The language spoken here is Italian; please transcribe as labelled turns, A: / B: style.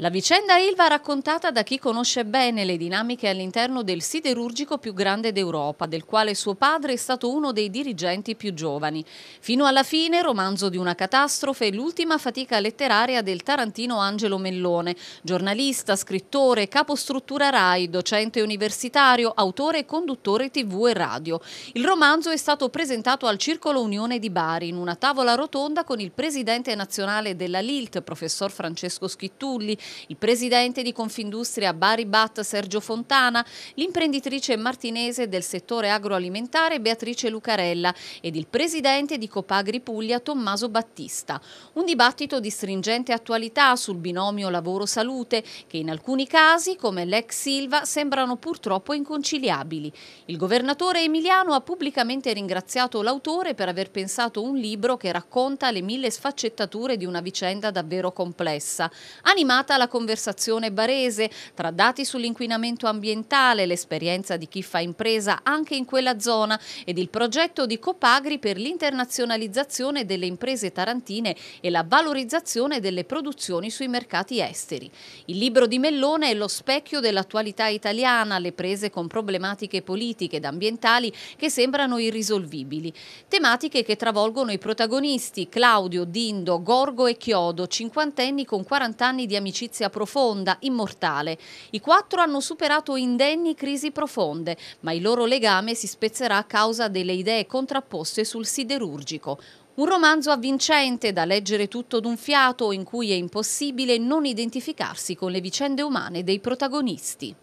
A: La vicenda Ilva raccontata da chi conosce bene le dinamiche all'interno del siderurgico più grande d'Europa, del quale suo padre è stato uno dei dirigenti più giovani. Fino alla fine, romanzo di una catastrofe, l'ultima fatica letteraria del tarantino Angelo Mellone, giornalista, scrittore, capostruttura RAI, docente universitario, autore e conduttore tv e radio. Il romanzo è stato presentato al Circolo Unione di Bari in una tavola rotonda con il presidente nazionale della LILT, professor Francesco Schittulli, il presidente di Confindustria Bari Bat Sergio Fontana, l'imprenditrice martinese del settore agroalimentare Beatrice Lucarella ed il presidente di Copagri Puglia Tommaso Battista. Un dibattito di stringente attualità sul binomio lavoro-salute che in alcuni casi, come l'ex Silva, sembrano purtroppo inconciliabili. Il governatore Emiliano ha pubblicamente ringraziato l'autore per aver pensato un libro che racconta le mille sfaccettature di una vicenda davvero complessa, animata Torna la conversazione barese tra dati sull'inquinamento ambientale, l'esperienza di chi fa impresa anche in quella zona ed il progetto di Copagri per l'internazionalizzazione delle imprese tarantine e la valorizzazione delle produzioni sui mercati esteri. Il libro di Mellone è lo specchio dell'attualità italiana, le prese con problematiche politiche ed ambientali che sembrano irrisolvibili. Tematiche che travolgono i protagonisti Claudio, Dindo, Gorgo e Chiodo, cinquantenni con 40 anni di amicizia un'amicizia profonda, immortale. I quattro hanno superato indenni crisi profonde, ma il loro legame si spezzerà a causa delle idee contrapposte sul siderurgico. Un romanzo avvincente da leggere tutto d'un fiato in cui è impossibile non identificarsi con le vicende umane dei protagonisti.